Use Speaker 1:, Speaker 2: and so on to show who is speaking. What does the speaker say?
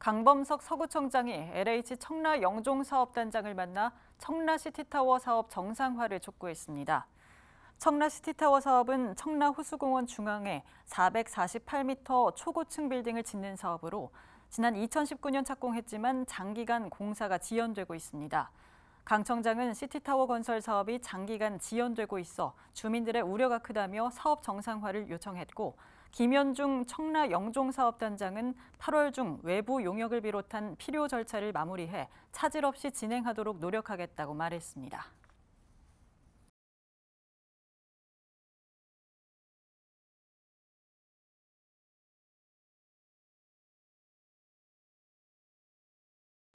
Speaker 1: 강범석 서구청장이 LH 청라 영종사업단장을 만나 청라시티타워 사업 정상화를 촉구했습니다. 청라시티타워 사업은 청라 호수공원 중앙에 448m 초고층 빌딩을 짓는 사업으로 지난 2019년 착공했지만 장기간 공사가 지연되고 있습니다. 강 청장은 시티타워 건설 사업이 장기간 지연되고 있어 주민들의 우려가 크다며 사업 정상화를 요청했고 김현중 청라 영종사업단장은 8월 중 외부 용역을 비롯한 필요 절차를 마무리해 차질 없이 진행하도록 노력하겠다고 말했습니다.